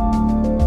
Música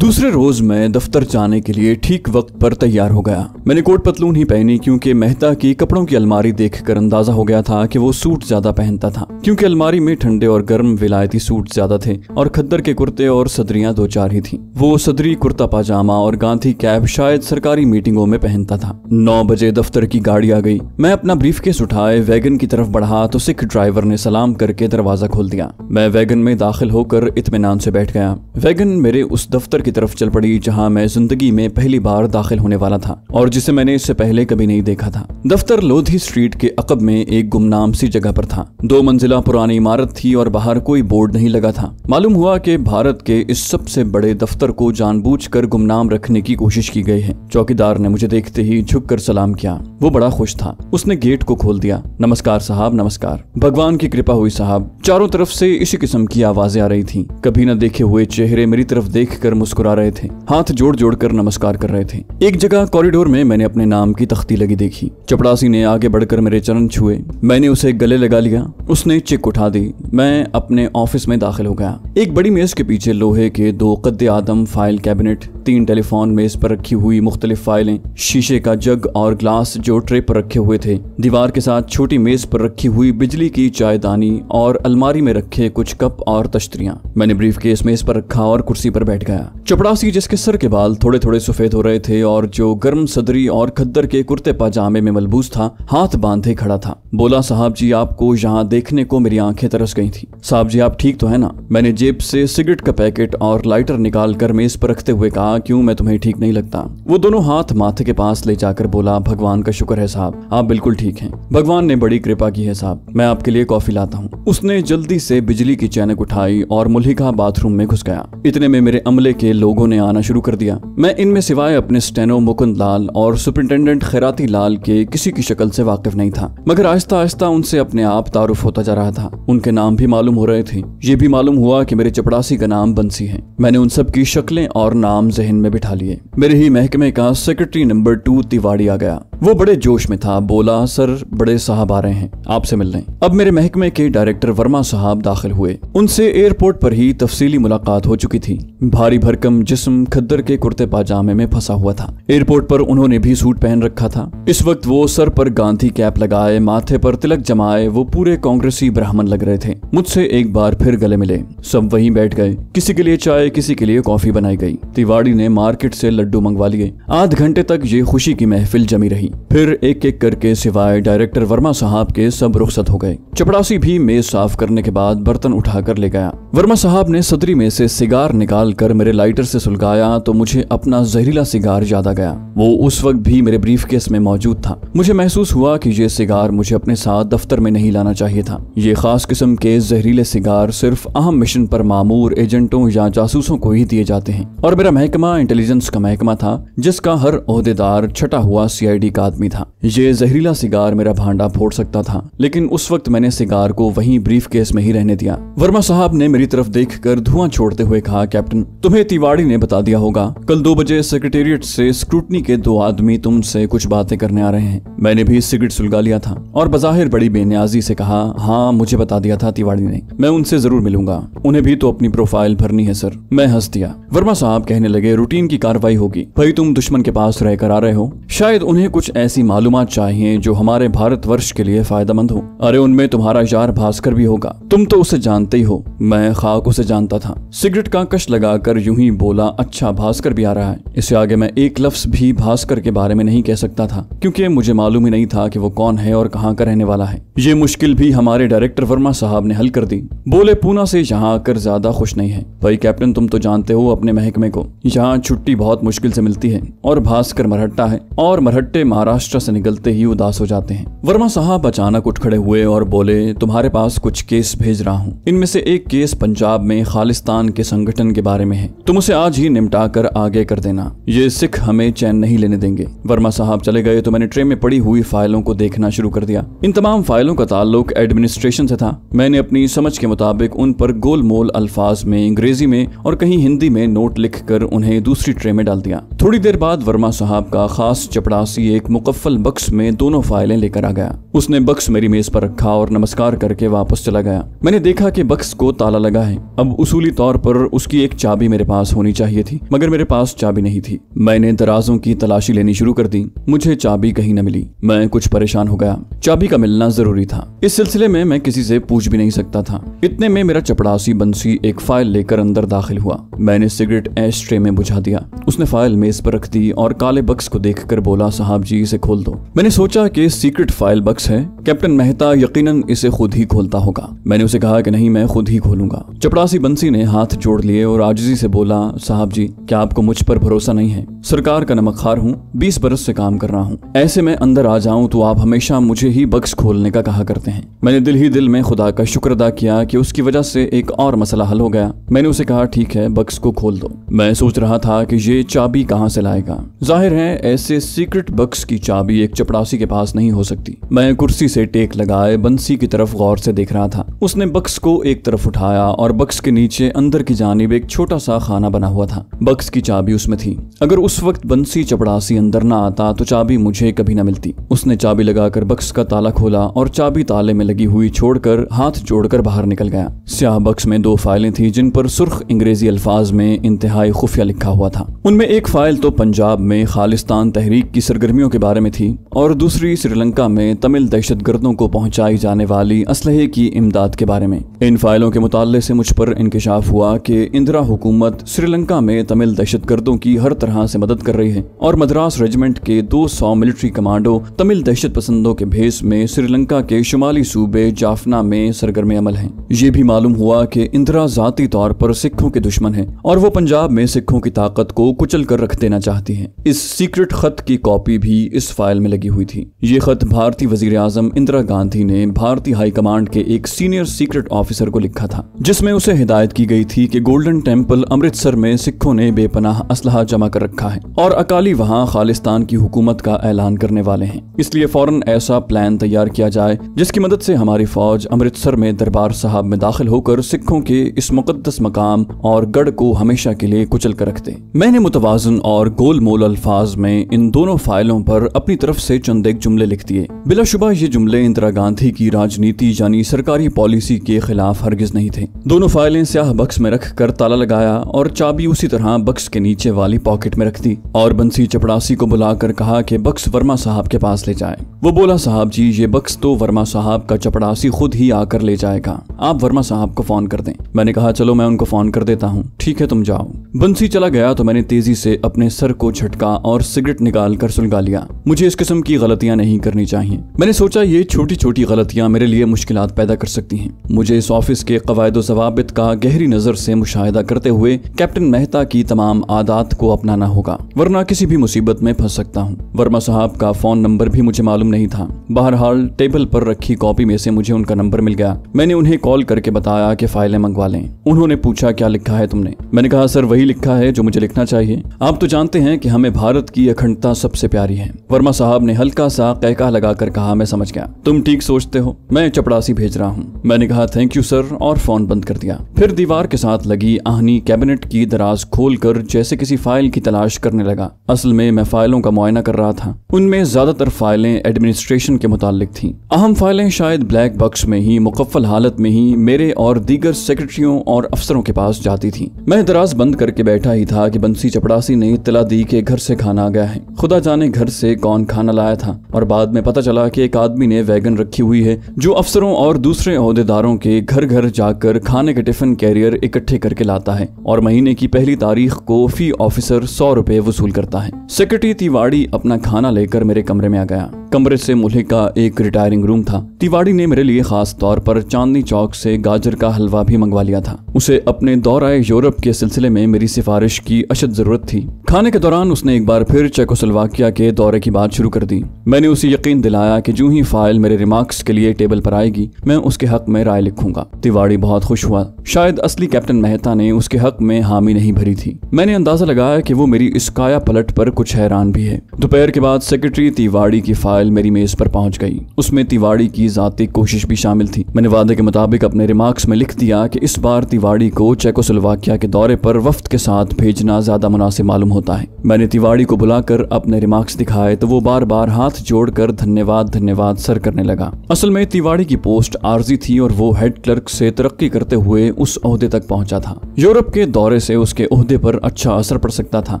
दूसरे रोज मैं दफ्तर जाने के लिए ठीक वक्त पर तैयार हो गया मैंने कोट पतलून ही पहनी क्योंकि मेहता की कपड़ों की अलमारी देखकर अंदाजा हो गया था कि वो सूट ज्यादा पहनता था क्योंकि अलमारी में ठंडे और गर्म विलायती सूट ज्यादा थे और खद्दर के कुर्ते और सदरियां दो चार ही थी वो सदरी कुर्ता पाजामा और गांधी कैब शायद सरकारी मीटिंगों में पहनता था नौ बजे दफ्तर की गाड़ी आ गई मैं अपना ब्रीफ केस उठाए वैगन की तरफ बढ़ा तो सिख ड्राइवर ने सलाम करके दरवाजा खोल दिया मैं वैगन में दाखिल होकर इतमान से बैठ गया वैगन मेरे उस दफ्तर की तरफ तरफ चल पड़ी जहाँ मैं जिंदगी में पहली बार दाखिल होने वाला था और जिसे मैंने इससे पहले कभी नहीं देखा था दफ्तर लोधी स्ट्रीट के अकब में एक गुमनाम सी जगह पर था दो मंजिला पुरानी इमारत थी और बाहर कोई बोर्ड नहीं लगा था मालूम हुआ कि भारत के इस सबसे बड़े दफ्तर को जानबूझकर गुमनाम रखने की कोशिश की गई है चौकीदार ने मुझे देखते ही झुक कर सलाम किया वो बड़ा खुश था उसने गेट को खोल दिया नमस्कार साहब नमस्कार भगवान की कृपा हुई साहब चारों तरफ से इसी किस्म की आवाजें आ रही थी कभी न देखे हुए चेहरे मेरी तरफ देख कर मुस्कुरा आ रहे थे हाथ जोड़ जोड़ कर नमस्कार कर रहे थे एक जगह कॉरिडोर में मैंने अपने नाम की तख्ती लगी देखी चपड़ासी ने आगे बढ़कर मेरे चरण छुए मैंने उसे गले लगा लिया उसने चिक उठा दी मैं अपने ऑफिस में दाखिल हो गया एक बड़ी मेज के पीछे लोहे के दो कद आदम फाइल कैबिनेट तीन टेलीफोन मेज पर रखी हुई मुख्तलिफ फाइलें शीशे का जग और ग्लास जो ट्रे पर रखे हुए थे दीवार के साथ छोटी मेज पर रखी हुई बिजली की चायदानी और अलमारी में रखे कुछ कप और तश्तरिया मैंने ब्रीफ केस मेज पर रखा और कुर्सी पर बैठ गया चपड़ासी जिसके सर के बाल थोड़े थोड़े सफेद हो रहे थे और जो गर्म सदरी और खद्दर के कुर्ते पाजामे में मलबूस था हाथ बांधे खड़ा था बोला साहब जी आपको यहाँ देखने को मेरी आंखें तरस गई थी साहब जी आप ठीक तो है ना मैंने जेब से सिगरेट का पैकेट और लाइटर निकाल कर मेज पर रखते हुए कहा क्यूँ मैं तुम्हें ठीक नहीं लगता वो दोनों हाथ माथे के पास ले जाकर बोला भगवान का शुक्र है साहब आप बिल्कुल ठीक है भगवान ने बड़ी कृपा की है साहब मैं आपके लिए कॉफी लाता हूँ उसने जल्दी से बिजली की चैनक उठाई और मुल्हिका बाथरूम में घुस गया इतने में मेरे अमले के लोगों ने आना शुरू कर दिया मैं इनमें सिवाय अपने स्टेनो मुकुंद लाल और सुपरिटेंडेंट खैराती लाल के किसी की शक्ल से वाकिफ नहीं था मगर आहिस्ता आहिस्ता उनसे अपने आप तारुफ होता जा रहा था उनके नाम भी मालूम हो रहे थे ये भी मालूम हुआ की मेरे चपड़ासी का नाम बंसी है मैंने उन सब की शक्लें और नाम जहन में बिठा लिए मेरे ही महकमे का सेक्रेटरी नंबर टू तिवाड़ी आ गया वो बड़े जोश में था बोला सर बड़े साहब आ रहे हैं आपसे मिलने अब मेरे महकमे के डायरेक्टर वर्मा साहब दाखिल हुए उनसे एयरपोर्ट पर ही तफसीली मुलाकात हो चुकी थी भारी भरकम मुजस्म जिसम खद्दर के कुर्ते पाजामे में फंसा हुआ था एयरपोर्ट पर उन्होंने भी सूट पहन रखा था इस वक्त वो सर पर गांधी कैप लगाए माथे पर तिलक जमाए वो पूरे कांग्रेसी ब्राह्मण लग रहे थे मुझसे एक बार फिर गले मिले सब वहीं बैठ गए किसी के लिए चाय किसी के लिए कॉफी बनाई गई तिवाड़ी ने मार्केट से लड्डू मंगवा लिए आध घंटे तक ये खुशी की महफिल जमी रही फिर एक एक करके सिवाय डायरेक्टर वर्मा साहब के सब रुखसत हो गए चपड़ासी भी मेज साफ करने के बाद बर्तन उठाकर ले गया वर्मा साहब ने सदरी में से सिगार निकाल कर मेरे लाइटर डॉक्टर से सुलगाया तो मुझे अपना जहरीला सिगार याद आ गया वो उस वक्त भी मेरे ब्रीफ केस में मौजूद था मुझे महसूस हुआ कि ये सिगार मुझे अपने साथ दफ्तर में नहीं लाना चाहिए था ये खास किस्म के जहरीले सिगार सिर्फ अहम मिशन पर मामूर एजेंटों या जासूसों को ही दिए जाते हैं और मेरा महकमा इंटेलिजेंस का महकमा था जिसका हर अहदेदार छटा हुआ सीआईडी का आदमी था ये जहरीला सिगार मेरा भांडा फोड़ सकता था लेकिन उस वक्त मैंने सिगार को वहीं ब्रीफ केस में ही रहने दिया वर्मा साहब ने मेरी तरफ देख कर धुआं छोड़ते हुए कहा कैप्टन तुम्हें तिवाड़ तिवाड़ी ने बता दिया होगा कल दो बजे सेक्रेटेरिएट से स्क्रूटनी के दो आदमी तुमसे कुछ बातें करने आ रहे हैं मैंने भी सिगरेट सुलगा लिया था और बजाहिर बड़ी बेनियाजी से कहा हाँ मुझे बता दिया था तिवाड़ी ने मैं उनसे जरूर मिलूंगा उन्हें भी तो अपनी प्रोफाइल भरनी है सर मैं हंस दिया वर्मा साहब कहने लगे रूटीन की कार्रवाई होगी भाई तुम दुश्मन के पास रहकर आ रहे हो शायद उन्हें कुछ ऐसी मालूम चाहिए जो हमारे भारत वर्ष के लिए फायदा हो अरे उनमें तुम्हारा यार भास्कर भी होगा तुम तो उसे जानते ही हो मैं खाक उसे जानता था सिगरेट का कश कर यूं ही बोला अच्छा भास्कर भी आ रहा है इससे आगे मैं एक लफ्स भी भास्कर के बारे में नहीं कह सकता था क्योंकि मुझे मालूम ही नहीं था कि वो कौन है और कहाँ का रहने वाला है ये मुश्किल भी हमारे डायरेक्टर वर्मा साहब ने हल कर दी बोले पूना से यहाँ आकर ज्यादा खुश नहीं है भाई कैप्टन तुम तो जानते हो अपने महकमे को यहाँ छुट्टी बहुत मुश्किल से मिलती है और भास्कर मरहट्टा है और मरहट्टे महाराष्ट्र से निकलते ही उदास हो जाते हैं वर्मा साहब अचानक उठ खड़े हुए और बोले तुम्हारे पास कुछ केस भेज रहा हूँ इनमें से एक केस पंजाब में खालिस्तान के संगठन के बारे में है तुम उसे आज ही निपटा कर आगे कर देना ये सिख हमें चैन नहीं लेने देंगे वर्मा साहब चले गए तो मैंने ट्रे में पड़ी हुई फाइलों को देखना शुरू कर दिया इन तमाम फाइलों का ताल्लुक एडमिनिस्ट्रेशन से था मैंने अपनी समझ के मुताबिक उन पर गोलमोल अल्फाज में अंग्रेजी में और कहीं हिंदी में नोट लिख कर उन्हें दूसरी ट्रे में डाल दिया थोड़ी देर बाद वर्मा साहब का खास चपड़ासी एक मुकफल बक्स में दोनों फाइलें लेकर आ गया उसने बक्स मेरी मेज पर रखा और नमस्कार करके वापस चला गया मैंने देखा कि बक्स को ताला लगा है अब उसूली तौर पर उसकी एक चाबी मेरे पास होनी होनी चाहिए थी मगर मेरे पास चाबी नहीं थी मैंने दराजों की तलाशी लेनी शुरू कर दी मुझे चाबी कहीं न मिली मैं कुछ परेशान हो गया चाबी का मिलना जरूरी था इस सिलसिले में मैं किसी से पूछ भी नहीं सकता था इतने में मेरा चपड़ासी बंसी एक फाइल लेकर अंदर दाखिल हुआ मैंने सिगरेट एश ट्रे में बुझा दिया उसने फाइल मेज पर रख दी और काले बक्स को देख बोला साहब जी इसे खोल दो मैंने सोचा की सीक्रेट फाइल बक्स है कैप्टन मेहता यकीनन इसे खुद ही खोलता होगा मैंने उसे कहा कि नहीं मैं खुद ही खोलूंगा चपड़ासी बंसी ने हाथ जोड़ लिए और आजजी से बोला हाँ साहब जी क्या आपको मुझ पर भरोसा नहीं है सरकार का नमक खार हूँ बीस बरस से काम कर रहा हूँ ऐसे में अंदर आ जाऊँ तो आप हमेशा मुझे ही बक्स खोलने का कहा करते हैं मैंने दिल ही दिल में खुदा का शुक्र अदा किया कि उसकी वजह से एक और मसला हल हो गया मैंने उसे कहा ठीक है बक्स को खोल दो मैं सोच रहा था कि ये चाबी कहाँ से लाएगा जाहिर है ऐसे सीक्रेट बक्स की चाबी एक चपड़ासी के पास नहीं हो सकती मैं कुर्सी से टेक लगाए बंसी की तरफ गौर से देख रहा था उसने बक्स को एक तरफ उठाया और बक्स के नीचे अंदर की जानब एक छोटा सा खाना बना हुआ था बक्स की चाबी उसमें थी अगर उस वक्त बंसी चपड़ासी अंदर ना आता तो चाबी मुझे कभी ना मिलती उसने चाबी लगाकर बक्स का ताला खोला और चाबी ताले में लगी हुई छोड़कर हाथ जोड़कर बाहर निकल गया स्याह बक्स में दो फाइलें थी जिन पर सुर्ख अंग्रेजी अल्फाज में इंतहाई खुफिया लिखा हुआ था उनमें एक फाइल तो पंजाब में खालिस्तान तहरीक की सरगर्मियों के बारे में थी और दूसरी श्रीलंका में तमिल दहशत गर्दों को पहुंचाई जाने वाली असलहे की इमदाद के बारे में इन फाइलों के मुताले से मुझ पर इंकशाफ हुआ कि इंदिरा हुकूमत श्रीलंका में तमिल दहशतगर्दों की हर तरह से मदद कर रही है और मद्रास रेजिमेंट के 200 मिलिट्री कमांडो तमिल दहशत पसंदों के भेस में श्रीलंका के शुमाली सूबे जाफना में सरगर्म अमल है ये भी मालूम हुआ कि इंदिरा जाती तौर पर सिखों के दुश्मन है और वो पंजाब में सिखों की ताकत को कुचल कर रख देना चाहती है इस सीक्रेट खत की कॉपी भी इस फाइल में लगी हुई थी ये खत भारतीय वजीर आजम इंदिरा गांधी ने भारतीय हाईकमांड के एक सीनियर सीक्रेट ऑफिसर को लिखा था जिसमें उसे हिदायत की गई थी कि गोल्डन टेम्पल अमृतसर बख्तर में सिखों ने बेपनाह असल जमा कर रखा है और अकाली वहाँ खालिस्तान की हुकूमत का ऐलान करने वाले हैं इसलिए फौरन ऐसा प्लान तैयार किया जाए जिसकी मदद से हमारी फौज अमृतसर में दरबार साहब में दाखिल होकर सिखों के इस मुकदस मकाम और गढ़ को हमेशा के लिए कुचल कर रखते मैंने मुतवाजन और गोलमोल अल्फाज में इन दोनों फाइलों पर अपनी तरफ से चंद एक जुमले लिख दिए बिलाशुबा ये जुमले इंदिरा गांधी की राजनीति यानी सरकारी पॉलिसी के खिलाफ हरगिज नहीं थे दोनों फाइलें स्याह बक्स में रख कर ताला लगाया और चाबी उसी तरह बक्स के नीचे वाली पॉकेट में रख दी और बंसी चपड़ासी को बुलाकर कहा कि बक्स वर्मा साहब के पास ले जाए वो बोला साहब जी ये बक्स तो वर्मा साहब का चपड़ासी खुद ही आकर ले जाएगा आप वर्मा साहब को फोन कर दें मैंने कहा चलो मैं उनको फोन कर देता हूँ ठीक है तुम जाओ बंसी चला गया तो मैंने तेजी से अपने सर को झटका और सिगरेट निकाल कर सुलगा लिया मुझे इस किस्म की गलतियां नहीं करनी चाहिए मैंने सोचा ये छोटी छोटी गलतियां मेरे लिए मुश्किल पैदा कर सकती है मुझे इस ऑफिस के कवायद जवाबित का गहरी नजर से मुशाह करते हुए कैप्टन कैप्टन मेहता की तमाम आदात को अपनाना होगा वरना किसी भी मुसीबत में फंस सकता हूँ वर्मा साहब का फोन नंबर भी मुझे मालूम नहीं था बहरहाल टेबल पर रखी कॉपी में से मुझे उनका नंबर मिल गया मैंने उन्हें कॉल करके बताया कि फाइलें मंगवा लें उन्होंने पूछा क्या लिखा है तुमने मैंने कहा सर वही लिखा है जो मुझे लिखना चाहिए आप तो जानते हैं कि हमें भारत की अखंडता सबसे प्यारी है वर्मा साहब ने हल्का सा कहका लगाकर कहा मैं समझ गया तुम ठीक सोचते हो मैं चपड़ासी भेज रहा हूँ मैंने कहा थैंक यू सर और फोन बंद कर दिया फिर दीवार के साथ लगी आहनी कैबिनेट की दूरी दराज खोल कर जैसे किसी फाइल की तलाश करने लगा असल में मैं फाइलों का मुआयना कर रहा था उनमें ज्यादातर फाइलें एडमिनिस्ट्रेशन के मुतालिक थी अहम फाइलें शायद ब्लैक बक्स में ही मुकफल हालत में ही मेरे और दीगर सेक्रेटरियों और अफसरों के पास जाती थी मैं दराज बंद करके बैठा ही था की बंसी चपड़ासी ने इतला दी के घर से खाना आ गया है खुदा जाने घर से कौन खाना लाया था और बाद में पता चला की एक आदमी ने वैगन रखी हुई है जो अफसरों और दूसरे अहदेदारों के घर घर जाकर खाने के टिफिन कैरियर इकट्ठे करके लाता है और महीने महीने की पहली तारीख को फी ऑफिसर सौ रुपए वसूल करता है सेक्रेटरी तिवाड़ी अपना खाना लेकर मेरे कमरे में आ गया कमरे से मुल्हे का एक रिटायरिंग रूम था तिवाड़ी ने मेरे लिए खास तौर पर चांदनी चौक से गाजर का हलवा भी मंगवा लिया था उसे अपने आए यूरोप के सिलसिले में मेरी सिफारिश की अशद जरूरत थी खाने के दौरान उसने एक बार फिर चेकोसलवाकिया के दौरे की बात शुरू कर दी मैंने उसे यकीन दिलाया कि जूं ही फाइल मेरे रिमार्क्स के लिए टेबल पर आएगी मैं उसके हक में राय लिखूंगा तिवाड़ी बहुत खुश हुआ शायद असली कैप्टन मेहता ने उसके हक में हामी नहीं भरी थी मैंने अंदाजा लगाया कि वो मेरी इसकाया पलट पर कुछ हैरान भी है दोपहर के बाद सेक्रेटरी तिवाड़ी की फाइल फाइल मेरी मेज पर पहुंच गई उसमें तिवाड़ी की जाती कोशिश भी शामिल थी मैंने वादे के मुताबिक अपने रिमार्क्स में लिख दिया कि इस बार तिवाड़ी को चेकोस्लोवाकिया के दौरे पर वफ्त के साथ भेजना ज्यादा मुनासिब मालूम होता है मैंने तिवाड़ी को बुलाकर अपने रिमार्क्स दिखाए तो वो बार बार हाथ जोड़कर धन्यवाद धन्यवाद सर करने लगा असल में तिवाड़ी की पोस्ट आर्जी थी और वो हेड क्लर्क से तरक्की करते हुए उस उसदे तक पहुंचा था यूरोप के दौरे से उसके उहदे पर अच्छा असर पड़ सकता था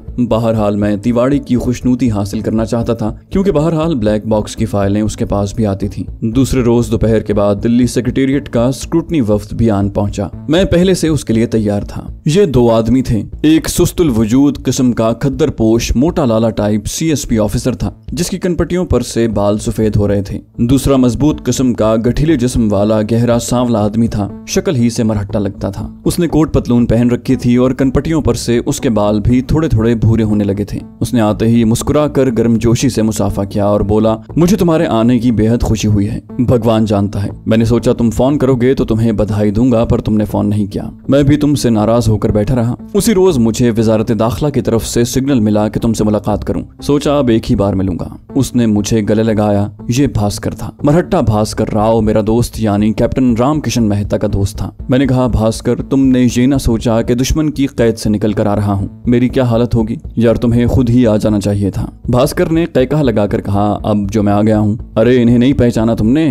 बहरहाल मैं तिवाड़ी की खुशनूती हासिल करना चाहता था क्योंकि बहरहाल ब्लैक बॉक्स की फाइलें उसके पास भी आती थी दूसरे रोज दोपहर के बाद दिल्ली सेक्रेटेरिएट का स्क्रूटनी वफ्त भी आन पहुंचा मैं पहले से उसके लिए तैयार था ये दो आदमी थे एक सुस्तुल वजूद किस्म का खद्दर पोश मोटा लाला टाइप सी ऑफिसर था जिसकी कनपटियों पर से बाल सफेद हो रहे थे दूसरा मजबूत किस्म का गठीले जिस्म वाला गहरा सांवला आदमी था शक्ल ही से मरहट्टा लगता था उसने कोट पतलून पहन रखी थी और कनपटियों पर से उसके बाल भी थोड़े थोड़े भूरे होने लगे थे उसने आते ही मुस्कुरा कर गर्म जोशी से मुसाफा किया और बोला मुझे तुम्हारे आने की बेहद खुशी हुई है भगवान जानता है मैंने सोचा तुम फोन करोगे तो तुम्हें बधाई दूंगा पर तुमने फोन नहीं किया मैं भी तुमसे नाराज होकर बैठा रहा उसी रोज मुझे वजारत दाखिला की तरफ से सिग्नल मिला कि तुमसे मुलाकात करूं सोचा अब एक ही बार मिलूंगा उसने मुझे गले लगाया ये भास्कर था मरहट्टा भास्कर राव मेरा दोस्त यानी कैप्टन राम किशन मेहता का दोस्त था मैंने कहा भास्कर तुमने ये ना सोचा कि दुश्मन की कैद से निकल कर आ रहा हूँ मेरी क्या हालत होगी यार तुम्हें खुद ही आ जाना चाहिए था भास्कर ने कैका लगाकर कहा अब जो मैं आ गया हूँ अरे इन्हें नहीं पहचाना तुमने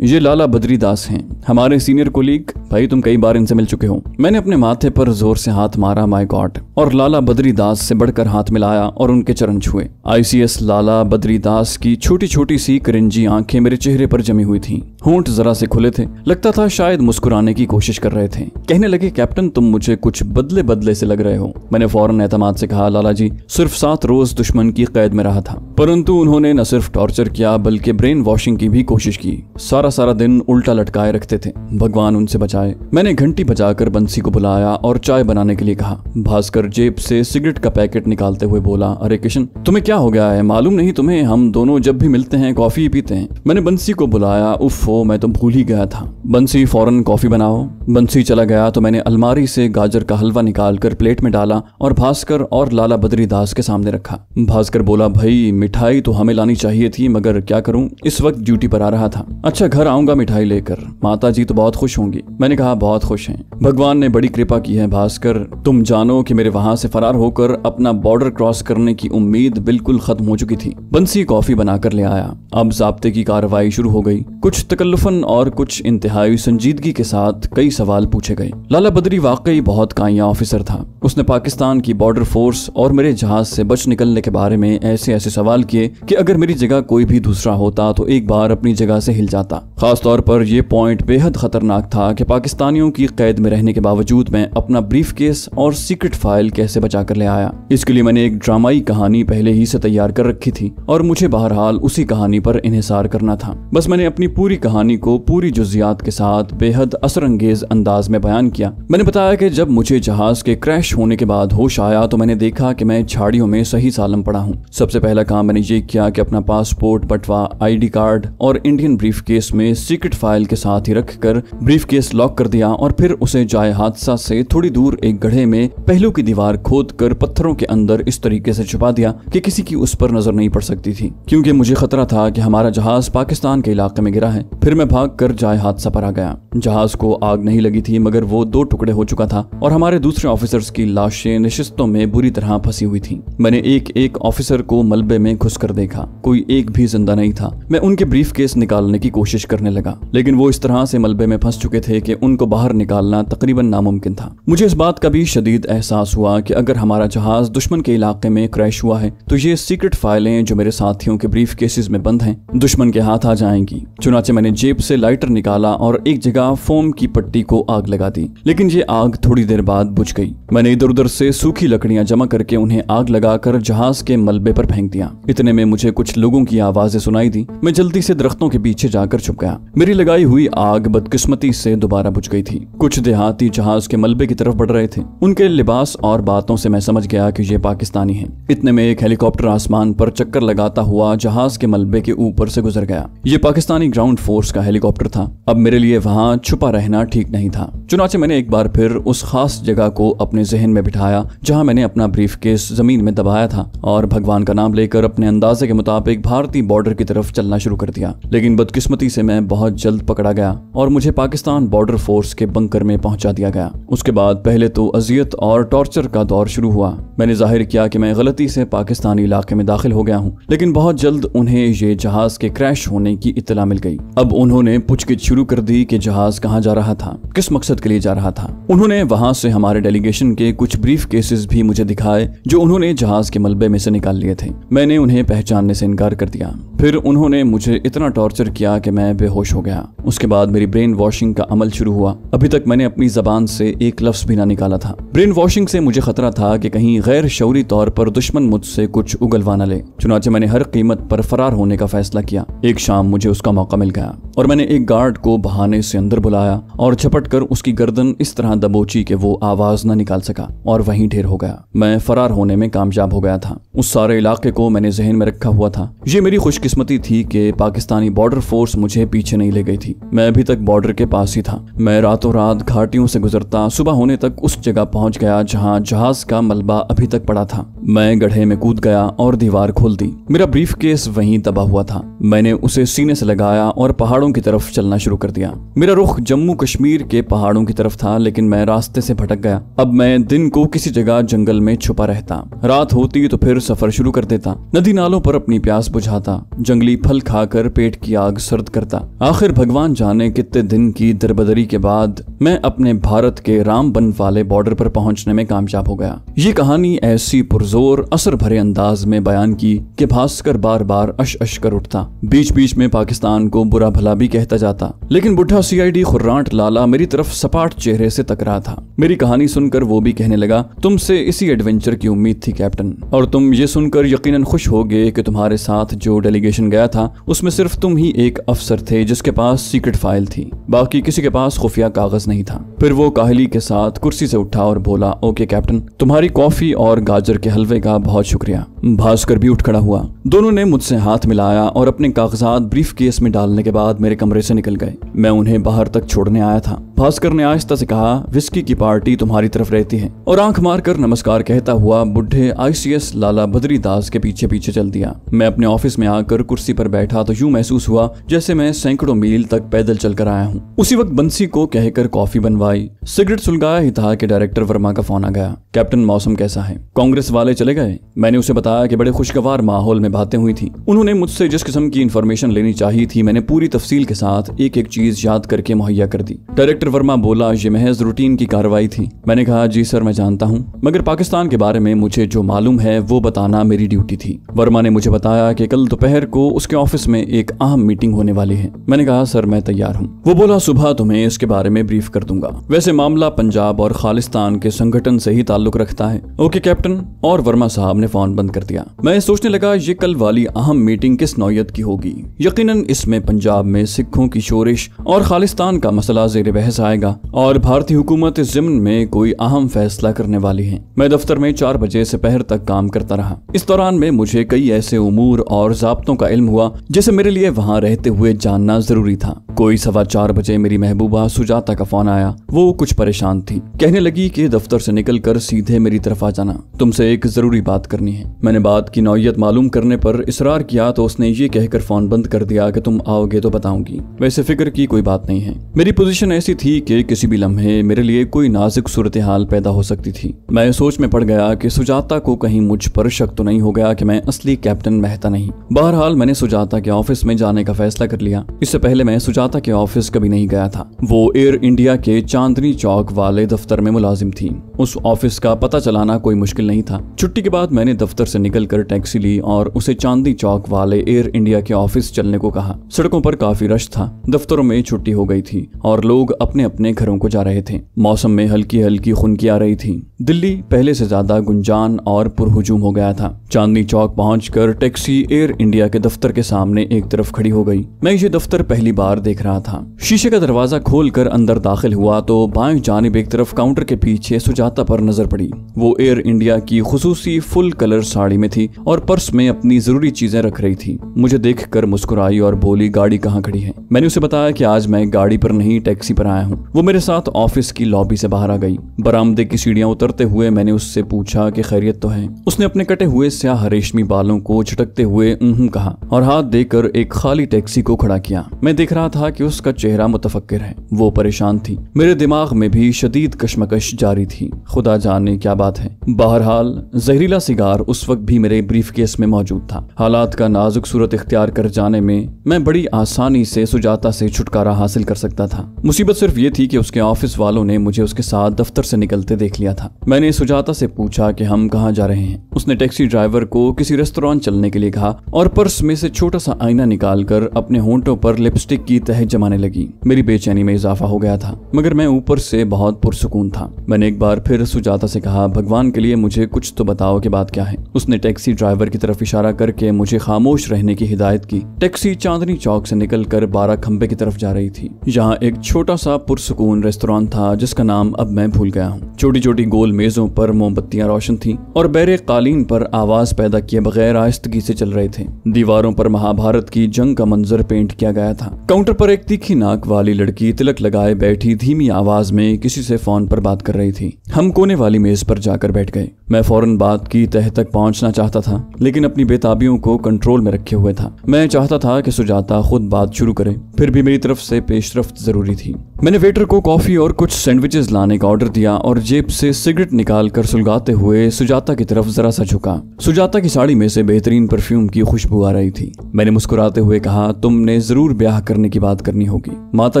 ये लाला बद्री दास हैं हमारे सीनियर कोलीग भाई तुम कई बार इनसे मिल चुके हो मैंने अपने माथे पर जोर से हाथ मारा माय गॉड और लाला बद्री दास से बढ़कर हाथ मिलाया और उनके चरण छुए आईसीएस लाला बद्री दास की छोटी छोटी सी करिंजी आंखें मेरे चेहरे पर जमी हुई थी होंठ जरा से खुले थे लगता था शायद मुस्कुराने की कोशिश कर रहे थे कहने लगे कैप्टन तुम मुझे कुछ बदले बदले से लग रहे हो मैंने फौरन एतम से कहा लाला जी सिर्फ सात रोज दुश्मन की कैद में रहा था परंतु उन्होंने न सिर्फ टॉर्चर टॉर्चर किया बल्कि ब्रेन वॉशिंग की भी कोशिश की सारा सारा दिन उल्टा लटकाए रखते थे भगवान उनसे बचाए मैंने घंटी बजाकर बंसी को बुलाया और चाय बनाने के लिए कहा भास्कर जेब से सिगरेट का पैकेट निकालते हुए बोला अरे किशन तुम्हें क्या हो गया है मालूम नहीं तुम्हें हम दोनों जब भी मिलते हैं कॉफी पीते हैं मैंने बंसी को बुलाया उफ हो मैं तो भूल ही गया था बंसी फौरन कॉफी बनाओ बंसी चला गया तो मैंने अलमारी से गाजर का हलवा निकालकर प्लेट में डाला और भास्कर और लाला बद्री दास के सामने रखा भास्कर बोला भाई मिठाई तो हमें लानी चाहिए थी मगर क्या करूं इस वक्त ड्यूटी पर आ रहा था अच्छा घर आऊंगा मिठाई लेकर माता जी तो बहुत खुश होंगी मैंने कहा बहुत खुश हैं भगवान ने बड़ी कृपा की है भास्कर तुम जानो कि मेरे वहां से फरार होकर अपना बॉर्डर क्रॉस करने की उम्मीद बिल्कुल खत्म हो चुकी थी बंसी कॉफी बनाकर ले आया अब जबते की कार्रवाई शुरू हो गई कुछ तकल्लुफन और कुछ इंतहाई संजीदगी के साथ कई सवाल पूछे गए लाला बद्री वाकई बहुत काया ऑफिसर था उसने पाकिस्तान की बॉर्डर फोर्स और मेरे जहाज से बच निकलने के बारे में ऐसे ऐसे सवाल किए कि अगर मेरी जगह कोई कोई भी दूसरा होता तो एक बार अपनी जगह से हिल जाता खासतौर पर यह पॉइंट बेहद खतरनाक था कि पाकिस्तानियों की कैद में रहने के बावजूद मैं अपना ब्रीफ केस और सीक्रेट फाइल कैसे बचा कर ले आया इसके लिए मैंने एक ड्रामाई कहानी पहले ही से तैयार कर रखी थी और मुझे बहरहाल उसी कहानी पर इन्हिसार करना था बस मैंने अपनी पूरी कहानी को पूरी जुजियात के साथ बेहद असरंगेज अंदाज में बयान किया मैंने बताया कि जब मुझे जहाज के क्रैश होने के बाद होश आया तो मैंने देखा कि मैं झाड़ियों में सही सालम पड़ा हूँ सबसे पहला काम मैंने ये किया कि अपना पासपोर्ट पासपोर्ट बटवा आईडी कार्ड और इंडियन ब्रीफकेस में सीक्रेट फाइल के साथ ही रखकर ब्रीफकेस लॉक कर दिया और फिर उसे जाए हादसा से थोड़ी दूर एक गढ़े में पहलू की दीवार खोद कर पत्थरों के अंदर इस तरीके से छुपा दिया कि किसी की उस पर नजर नहीं पड़ सकती थी क्योंकि मुझे खतरा था कि हमारा जहाज पाकिस्तान के इलाके में गिरा है फिर मैं भाग कर जाए हादसा पर आ गया जहाज को आग नहीं लगी थी मगर वो दो टुकड़े हो चुका था और हमारे दूसरे ऑफिसर्स की लाशें निश्चितों में बुरी तरह फंसी हुई थी मैंने एक एक ऑफिसर को मलबे में घुस कर देखा कोई एक भी भी जिंदा नहीं था मैं उनके ब्रीफ केस निकालने की कोशिश करने लगा लेकिन वो इस तरह से मलबे में फंस चुके थे कि उनको बाहर निकालना तकरीबन नामुमकिन था मुझे इस बात का भी शदीद एहसास हुआ कि अगर हमारा जहाज दुश्मन के इलाके में क्रैश हुआ है तो ये सीक्रेट फाइलें जो मेरे साथियों के ब्रीफ केसेस में बंद हैं दुश्मन के हाथ आ जाएंगी चुनाचे मैंने जेब से लाइटर निकाला और एक जगह फोम की पट्टी को आग लगा दी लेकिन ये आग थोड़ी देर बाद बुझ गई मैंने इधर उधर से सूखी लकड़ियां जमा करके उन्हें आग लगाकर जहाज के मलबे पर फेंक दिया इतने में मुझे कुछ लोगों की आवाजें सुनाई दी मैं जल्दी से दरख्तों के पीछे जाकर छुप गया मेरी लगाई हुई आग बदकिस्मती से दोबारा बुझ गई थी कुछ देहाती जहाज के मलबे की तरफ बढ़ रहे थे उनके लिबास और बातों से मैं समझ गया कि ये पाकिस्तानी हैं। इतने में एक हेलीकॉप्टर आसमान पर चक्कर लगाता हुआ जहाज के मलबे के ऊपर से गुजर गया ये पाकिस्तानी ग्राउंड फोर्स का हेलीकॉप्टर था अब मेरे लिए वहाँ छुपा रहना ठीक नहीं था चुनाचे मैंने एक बार फिर उस खास जगह को अपने जहन में बिठाया जहाँ मैंने अपना ब्रीफ केस जमीन में दबाया था और भगवान का नाम लेकर अपने अंदाजे के मुताबिक भारतीय अपनी बॉर्डर की तरफ चलना शुरू कर दिया लेकिन बदकिस्मती से मैं बहुत जल्द पकड़ा गया और मुझे पाकिस्तान बॉर्डर फोर्स के बंकर में पहुंचा दिया गया उसके बाद पहले तो अजियत और टॉर्चर का दौर शुरू हुआ मैंने जाहिर किया कि मैं गलती से पाकिस्तानी इलाके में दाखिल हो गया हूँ लेकिन बहुत जल्द उन्हें ये जहाज के क्रैश होने की इतला मिल गई अब उन्होंने पूछगिछ शुरू कर दी कि जहाज कहाँ जा रहा था किस मकसद के लिए जा रहा था उन्होंने वहाँ से हमारे डेलीगेशन के कुछ ब्रीफ केसेस भी मुझे दिखाए जो उन्होंने जहाज के मलबे में से निकाल लिए थे मैंने उन्हें पहचानने से इनकार कर दिया गया फिर उन्होंने मुझे इतना टॉर्चर किया कि मैं बेहोश हो गया उसके बाद मेरी ब्रेन वॉशिंग का अमल शुरू हुआ अभी तक मैंने अपनी जबान से एक लफ्ज भी ना निकाला था ब्रेन वॉशिंग से मुझे खतरा था कि कहीं गैर शौरी तौर पर दुश्मन मुझसे कुछ उगलवा न ले चुनाचे मैंने हर कीमत पर फरार होने का फैसला किया एक शाम मुझे उसका मौका मिल गया और मैंने एक गार्ड को बहाने से अंदर बुलाया और झपट कर उसकी गर्दन इस तरह दबोची कि वो आवाज न निकाल सका और वहीं ढेर हो गया मैं फरार होने में कामयाब हो गया था उस सारे इलाके को मैंने जहन में रखा हुआ था ये मेरी खुशकिस्मती थी कि पाकिस्तानी बॉर्डर फोर्स मुझे पीछे नहीं ले गई थी मैं अभी तक बॉर्डर के पास ही था मैं रातों रात घाटियों से गुजरता सुबह होने तक उस जगह पहुंच गया जहां जहाज का मलबा अभी तक पड़ा था मैं गढ़े में कूद गया और दीवार खोल दी मेरा ब्रीफ केस वही दबा हुआ था मैंने उसे सीने से लगाया और पहाड़ों की तरफ चलना शुरू कर दिया मेरा रुख जम्मू कश्मीर के पहाड़ों की तरफ था लेकिन मैं रास्ते से भटक गया अब मैं दिन को किसी जगह जंगल में छुपा रहता रात होती तो फिर सफर शुरू कर देता नदी नालों पर अपनी प्यास बुझा खाता जंगली फल खाकर पेट की आग सर्द करता आखिर भगवान जाने कितने दिन की दरबदरी के बाद मैं अपने भारत के बन वाले बॉर्डर पर पहुंचने में कामयाब हो गया ये कहानी ऐसी पुरजोर असर भरे अंदाज में बयान की कि भास्कर बार बार अश अश कर उठता बीच बीच में पाकिस्तान को बुरा भला भी कहता जाता लेकिन बुढ़ा सीआईडी खुर्राट लाला मेरी तरफ सपाट चेहरे से तकरा था मेरी कहानी सुनकर वो भी कहने लगा तुमसे इसी एडवेंचर की उम्मीद थी कैप्टन और तुम ये सुनकर यकीनन खुश हो गए कि तुम्हारे साथ जो जो डेलीगेशन गया था उसमें सिर्फ तुम ही एक अफसर थे जिसके पास सीक्रेट फाइल थी बाकी किसी के पास खुफिया कागज नहीं था फिर वो काहली के साथ कुर्सी से उठा और बोला ओके कैप्टन तुम्हारी कॉफी और गाजर के हलवे का बहुत शुक्रिया भास्कर भी उठ खड़ा हुआ दोनों ने मुझसे हाथ मिलाया और अपने कागजात ब्रीफ केस में डालने के बाद मेरे कमरे से निकल गए मैं उन्हें बाहर तक छोड़ने आया था भास्कर ने आहिस्ता से कहा विस्की की पार्टी तुम्हारी तरफ रहती है और आंख मारकर नमस्कार कहता हुआ बुढ़े आईसीएस लाला बद्री दास के पीछे पीछे चल दिया मैं अपने ऑफिस में आकर कुर्सी पर बैठा तो यूं महसूस हुआ जैसे मैं सैकड़ों मील तक पैदल चलकर आया हूँ उसी वक्त बंसी को कहकर कॉफी बनवाई सिगरेट सुलगाया ही था कि डायरेक्टर वर्मा का फोन आ गया कैप्टन मौसम कैसा है कांग्रेस वाले चले गए मैंने उसे बताया कि बड़े खुशगवार माहौल में बातें हुई थी उन्होंने मुझसे जिस किस्म की इन्फॉर्मेशन लेनी चाहिए थी मैंने पूरी तफसील के साथ एक एक चीज याद करके मुहैया कर दी डायरेक्टर वर्मा बोला ये महज रूटीन की कार्रवाई थी मैंने कहा जी सर मैं जानता हूँ मगर पाकिस्तान के बारे में मुझे जो मालूम है वो बताना मेरी ड्यूटी थी वर्मा ने मुझे बताया कि कल दोपहर को उसके ऑफिस में एक अहम मीटिंग होने वाली है मैंने कहा सर मैं तैयार हूँ वो बोला सुबह तुम्हें इसके बारे में ब्रीफ कर दूंगा वैसे मामला पंजाब और खालिस्तान के संगठन से ही ताल्लुक रखता है ओके कैप्टन और वर्मा साहब ने फोन बंद कर दिया मैं सोचने लगा ये कल वाली अहम मीटिंग किस नौयत की होगी यकीनन इसमें पंजाब में सिखों की शोरिश और खालिस्तान का मसला जेर बहस आएगा और भारतीय हुकूमत इस जिमन में कोई अहम फैसला करने वाली है मैं दफ्तर में चार बजे से पहर तक काम करता रहा इस दौरान में मुझे कई ऐसे उमूर और जबतों का इल्म हुआ जिसे मेरे लिए वहाँ रहते हुए जानना जरूरी था कोई सवा चार बजे मेरी महबूबा सुजाता का फोन आया वो कुछ परेशान थी कहने लगी कि दफ्तर से निकलकर सीधे मेरी तरफ आ जाना तुमसे एक जरूरी बात करनी है मैंने बात की नौयत मालूम करने पर इसरार किया तो उसने ये कहकर फोन बंद कर दिया कि तुम आओगे तो बताऊंगी वैसे फिक्र की कोई बात नहीं है मेरी पोजीशन ऐसी थी कि किसी भी लम्हे मेरे लिए कोई नाजुक सूरत हाल पैदा हो सकती थी मैं सोच में पड़ गया कि सुजाता को कहीं मुझ पर शक तो नहीं हो गया कि मैं असली कैप्टन मेहता नहीं बहरहाल मैंने सुजाता के ऑफिस में जाने का फैसला कर लिया इससे पहले मैं सुजाता के ऑफिस कभी नहीं गया था वो एयर इंडिया के चांदनी चौक वाले दफ्तर में मुलाजिम थी उस ऑफिस का पता चलाना कोई मुश्किल नहीं था छुट्टी के बाद मैंने दफ्तर से निकलकर टैक्सी ली और उसे चांदनी चौक वाले एयर इंडिया के ऑफिस चलने को कहा सड़कों पर काफी रश था दफ्तरों में छुट्टी हो गई थी और लोग अपने अपने घरों को जा रहे थे मौसम में हल्की हल्की खुनकी आ रही थी दिल्ली पहले से ज्यादा गुंजान और पुरहुजूम हो गया था चांदनी चौक पहुंचकर टैक्सी एयर इंडिया के दफ्तर के सामने एक तरफ खड़ी हो गई मैं ये दफ्तर पहली बार देख रहा था शीशे का दरवाजा खोल कर अंदर दाखिल हुआ तो बाएं जानब एक तरफ काउंटर के पीछे सुजाता पर नजर पड़ी वो एयर इंडिया की खसूसी फुल कलर साड़ी में थी और पर्स में अपनी जरूरी चीजें रख रही थी मुझे देख कर मुस्कुराई और बोली गाड़ी कहाँ खड़ी है मैंने उसे बताया की आज मैं गाड़ी पर नहीं टैक्सी पर आया हूँ वो मेरे साथ ऑफिस की लॉबी से बाहर आ गई बरामदे की सीढ़ियाँ उतरते हुए मैंने उससे पूछा की खैरियत तो है उसने अपने कटे हुए स्या रेशमी बालों को झटकते हुए हम्म कहा और हाथ देकर एक खाली टैक्सी को खड़ा किया मैं देख रहा था कि उसका चेहरा मुतफक्र है वो परेशान थी मेरे दिमाग में भी शदीद कश्मकश जारी थी खुदा जाने क्या बात है बहरहाल जहरीला सिगार उस वक्त भी मेरे ब्रीफ केस में मौजूद था हालात का नाजुक सूरत इख्तियार कर जाने में मैं बड़ी आसानी से सुजाता से छुटकारा हासिल कर सकता था मुसीबत सिर्फ ये थी कि उसके ऑफिस वालों ने मुझे उसके साथ दफ्तर से निकलते देख लिया था मैंने सुजाता से पूछा कि हम कहाँ जा रहे हैं उसने टैक्सी ड्राइवर को किसी रेस्टोरेंट चलने के लिए कहा और पर्स में से छोटा सा आईना निकालकर अपने होंठों पर लिपस्टिक की तह जमाने लगी मेरी बेचैनी में इजाफा हो गया था मगर मैं ऊपर से बहुत पुरसकून था मैंने एक बार फिर सुजाता से कहा भगवान के लिए मुझे कुछ तो बताओ की बात क्या है उसने टैक्सी ड्राइवर की तरफ इशारा करके मुझे खामोश रहने की हिदायत की टैक्सी चांदनी चौक से निकल कर बारह खम्बे की तरफ जा रही थी यहाँ एक छोटा सा पुरसकून रेस्तोरां था जिसका नाम अब मैं भूल गया हूँ छोटी छोटी गोल मेजों पर मोमबत्तियां रोशन थी और बैरे कालीन पर आवाज पैदा किए बगैर आयस्तगी से चल रहे थे दीवारों पर महाभारत की जंग का मंजर पेंट किया गया था काउंटर पर एक तीखी नाक वाली लड़की तिलक लगाए बैठी धीमी आवाज में किसी से फोन पर बात कर रही थी हम कोने वाली मेज पर जाकर बैठ गए मैं फौरन बात की तह तक पहुंचना चाहता था लेकिन अपनी बेताबियों को कंट्रोल में रखे हुए था मैं चाहता था कि सुजाता खुद बात शुरू करे फिर भी मेरी तरफ से पेशरफ जरूरी थी मैंने वेटर को कॉफी और कुछ सैंडविचेस लाने का ऑर्डर दिया और जेब से सिगरेट निकाल कर सुलगाते हुए सुजाता की तरफ जरा सा झुका सुजाता की साड़ी में से बेहतरीन परफ्यूम की खुशबू आ रही थी मैंने मुस्कुराते हुए कहा तुमने जरूर ब्याह करने की बात करनी होगी माता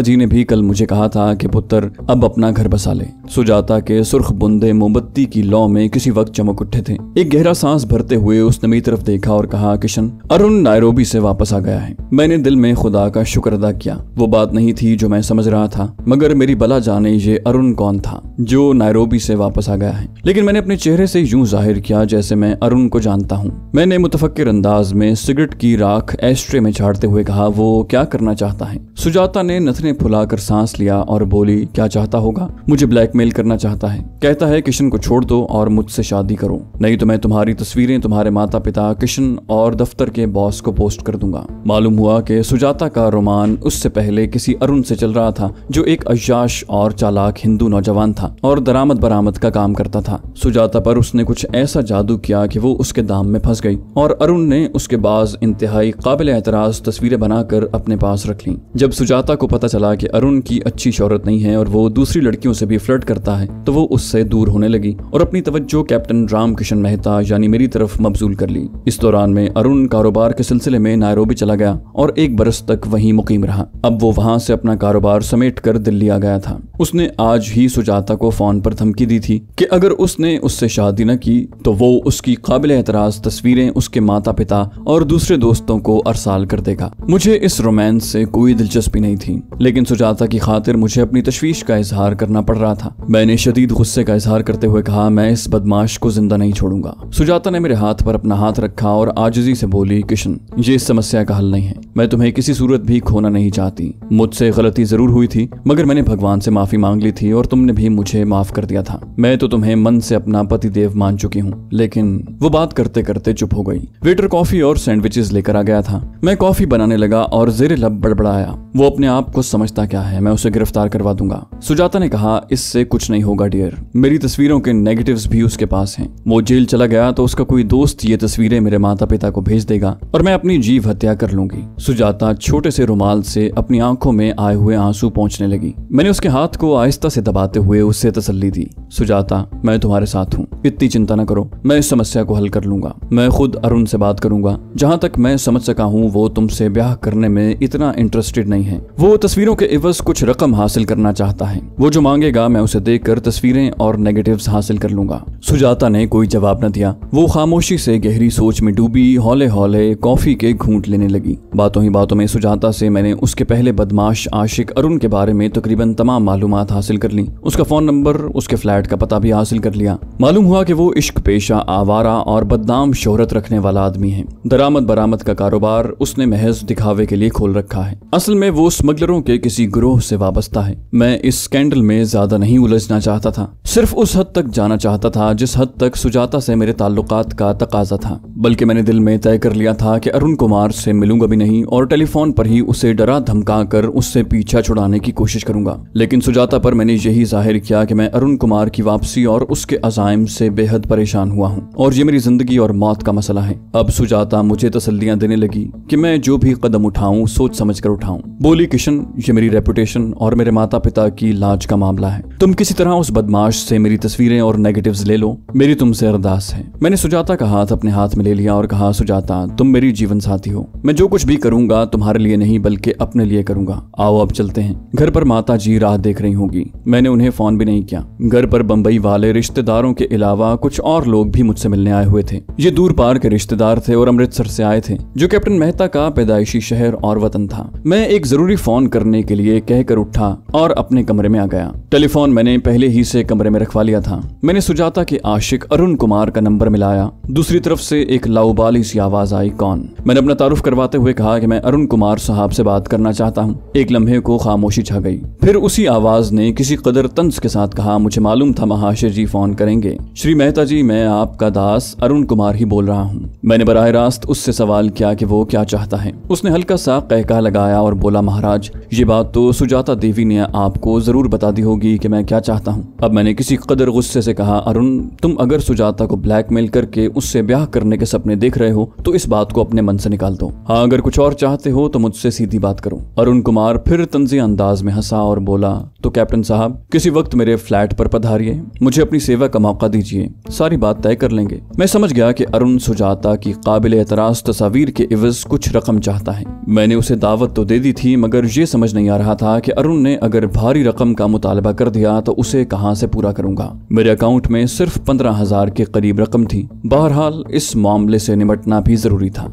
जी ने भी कल मुझे कहा था कि पुत्र अब अपना घर बसा ले सुजाता के सुर्ख बुंदे मोमबत्ती की लॉ में किसी वक्त चमक उठे थे एक गहरा सांस भरते हुए उसने मेरी तरफ देखा और कहा किशन अरुण नायरोबी से वापस आ गया है मैंने दिल में खुदा का शुक्र अदा किया वो बात नहीं थी जो मैं समझ रहा था मगर मेरी बला जाने ये अरुण कौन था जो नायरोबी से वापस आ गया है लेकिन मैंने अपने चेहरे से यूं जाहिर किया जैसे मैं अरुण को जानता हूँ मैंने मुतफक्र अंदाज में सिगरेट की राख एस्ट्रे में झाड़ते हुए कहा वो क्या करना चाहता है सुजाता ने नथने फुलाकर सांस लिया और बोली क्या चाहता होगा मुझे ब्लैकमेल करना चाहता है कहता है किशन को छोड़ दो और मुझसे शादी करो नहीं तो मैं तुम्हारी तस्वीरें तुम्हारे माता पिता किशन और दफ्तर के बॉस को पोस्ट कर दूंगा मालूम हुआ कि सुजाता का रोमान उससे पहले किसी अरुण से चल रहा था जो एक अजाश और चालाक हिंदू नौजवान था और दरामद बरामद का काम करता था सुजाता पर उसने कुछ ऐसा जादू किया कि वो उसके दाम में फंस गई और अरुण ने उसके बाद इंतहाई काबिल एतराज तस्वीरें बनाकर अपने पास रख ली जब सुजाता को पता चला कि अरुण की अच्छी शोहरत नहीं है और वो दूसरी लड़कियों से भी फ्लर्ट करता है तो वो उससे दूर होने लगी और अपनी तवज्जो कैप्टन रामकिशन मेहता यानी मेरी तरफ मबजूल कर ली इस दौरान में अरुण कारोबार के सिलसिले में नायरोबी चला गया और एक बरस तक वहीं मुकीम रहा अब वो वहां से अपना कारोबार समेट कर दिल्ली आ गया था उसने आज ही सुजाता को फोन पर धमकी दी थी कि अगर उसने उससे शादी न की तो वो उसकी काबिल एतराज तस्वीरें उसके माता पिता और दूसरे दोस्तों को अरसाल कर देगा मुझे इस रोमांस से कोई दिलचस्पी नहीं थी लेकिन सुजाता की खातिर मुझे अपनी तशवीश का इजहार करना पड़ रहा था मैंने शदीद गुस्से का इजहार करते हुए कहा मैं इस बदमाश लाश को जिंदा नहीं छोड़ूंगा सुजाता ने मेरे हाथ पर अपना हाथ रखा और आजजी से बोली किशन ये इस समस्या का हल नहीं है मैं तुम्हें किसी सूरत भी खोना नहीं चाहती मुझसे गलती जरूर हुई थी मगर मैंने भगवान से माफी मांग ली थी और तुमने भी मुझे माफ कर दिया था मैं तो तुम्हें मन से अपना पति देव मान चुकी हूँ लेकिन वो बात करते करते चुप हो गई वेटर कॉफी और सैंडविचेस लेकर आ गया था मैं कॉफी बनाने लगा और जेरे लब बड़बड़ाया वो अपने आप को समझता क्या है मैं उसे गिरफ्तार करवा दूंगा सुजाता ने कहा इससे कुछ नहीं होगा डियर मेरी तस्वीरों के नेगेटिव्स भी उसके पास हैं वो जेल चला गया तो उसका कोई दोस्त ये तस्वीरें मेरे माता पिता को भेज देगा और मैं अपनी जीव हत्या कर लूंगी सुजाता छोटे से रुमाल से अपनी आंखों में आए हुए आंसू पहुंचने लगी मैंने उसके हाथ को आहिस्ता से दबाते हुए उससे तसली दी सुजाता मैं तुम्हारे साथ हूँ इतनी चिंता न करो मैं इस समस्या को हल कर लूंगा मैं खुद अरुण से बात करूंगा जहाँ तक मैं समझ सका हूँ वो तुमसे ब्याह करने में इतना इंटरेस्टेड नहीं है वो तस्वीरों के इवज कुछ रकम हासिल करना चाहता है वो जो मांगेगा मैं उसे देख तस्वीरें और नेगेटिव हासिल कर लूंगा सुजाता ने कोई जवाब न दिया वो खामोशी से गहरी सोच में डूबी हौले हौले कॉफी के घूंट लेने लगी बातों ही बातों में सुजाता से मैंने उसके पहले बदमाश आशिक अरुण के बारे में तकरीबन तमाम मालूम हासिल कर ली उसका फोन नंबर उसके फ्लैट का पता भी हासिल कर लिया मालूम हुआ की वो इश्क पेशा आवारा और बदनाम शोहरत रखने वाला आदमी है दरामद बरामद का कारोबार उसने महज दिखावे के लिए खोल रखा है असल में वो स्मगलरों के किसी ग्रोह से वाबस्ता है मैं इस स्कैंडल में ज्यादा नहीं उलझना चाहता था सिर्फ उस हद तक जाना चाहता था जिस जिस हद तक सुजाता से मेरे ताल्लुकात का तकाजा था बल्कि मैंने दिल में तय कर लिया था कि अरुण कुमार से मिलूंगा भी नहीं और टेलीफोन पर ही उसे डरा धमका कर उससे पीछा छुड़ाने की कोशिश करूंगा लेकिन सुजाता पर मैंने यही जाहिर किया कि मैं अरुण कुमार की वापसी और उसके अजायम से बेहद परेशान हुआ हूँ और ये मेरी जिंदगी और मौत का मसला है अब सुजाता मुझे तसलियां देने लगी कि मैं जो भी कदम उठाऊं सोच समझ कर उठाऊं बोली किशन ये मेरी रेपुटेशन और मेरे माता पिता की लाज का मामला है तुम किसी तरह उस बदमाश से मेरी तस्वीरें और नेगेटिव ले लो मेरी तुमसे अरदास है मैंने सुजाता का हाथ अपने हाथ में ले लिया और कहा सुजाता तुम मेरी जीवन साथी हो मैं जो कुछ भी करूंगा तुम्हारे लिए नहीं बल्कि अपने लिए करूंगा आओ अब चलते हैं घर पर माता जी राह देख रही होगी मैंने उन्हें फोन भी नहीं किया घर पर बम्बई वाले रिश्तेदारों के अलावा कुछ और लोग भी मुझसे मिलने आए हुए थे ये दूर पार के रिश्तेदार थे और अमृतसर से आए थे जो कैप्टन मेहता का पैदाइशी शहर और वतन था मैं एक जरूरी फोन करने के लिए कहकर उठा और अपने कमरे में आ गया टेलीफोन मैंने पहले ही से कमरे में रखवा लिया था मैंने सुजाता के आशिक अरुण कुमार का नंबर मिलाया दूसरी तरफ से एक लाउबाली सी आवाज आई कौन मैंने अपना तारुफ करवाते हुए कहा कि मैं अरुण कुमार साहब से बात करना चाहता हूँ एक लम्हे को खामोशी छा गई फिर उसी आवाज ने किसी कदर तंज के साथ कहा मुझे मालूम था महाशिर जी फोन करेंगे श्री मेहता जी मैं आपका दास अरुण कुमार ही बोल रहा हूँ मैंने बरह रास्त उससे सवाल किया कि वो क्या चाहता है उसने हल्का सा कहका लगाया और बोला महाराज ये बात तो सुजाता देवी ने आपको जरूर बता दी होगी कि मैं क्या चाहता हूँ अब मैंने किसी कदर गुस्से से कहा अरुण तुम अगर सुजाता को ब्लैकमेल करके उससे ब्याह करने के सपने देख रहे हो तो इस बात को अपने मन से निकाल दो हाँ अगर कुछ और चाहते हो तो मुझसे सीधी बात करो अरुण कुमार फिर तंजी अंदाज में हंसा और बोला तो कैप्टन साहब किसी वक्त मेरे फ्लैट पर पधारिये मुझे अपनी सेवा का मौका दीजिए सारी बात तय कर लेंगे मैं समझ गया कि अरुण सुजाता की काबिल एतराज तस्वीर के इवज कुछ रकम चाहता है मैंने उसे दावत तो दे दी थी मगर ये समझ नहीं आ रहा था कि अरुण ने अगर भारी रकम का मुतालबा कर दिया तो उसे कहाँ से पूरा करूंगा मेरे अकाउंट में सिर्फ पंद्रह हजार के करीब रकम थी बहरहाल इस मामले से निपटना भी जरूरी था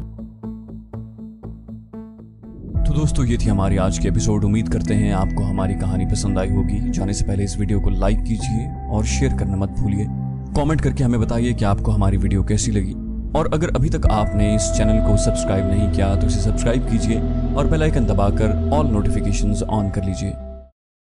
तो दोस्तों ये थी हमारी आज के एपिसोड उम्मीद करते हैं आपको हमारी कहानी पसंद आई होगी जाने से पहले इस वीडियो को लाइक कीजिए और शेयर करना मत भूलिए कमेंट करके हमें बताइए कि आपको हमारी वीडियो कैसी लगी और अगर अभी तक आपने इस चैनल को सब्सक्राइब नहीं किया तो इसे सब्सक्राइब कीजिए और बेल आइकन दबाकर ऑल नोटिफिकेशंस ऑन कर लीजिए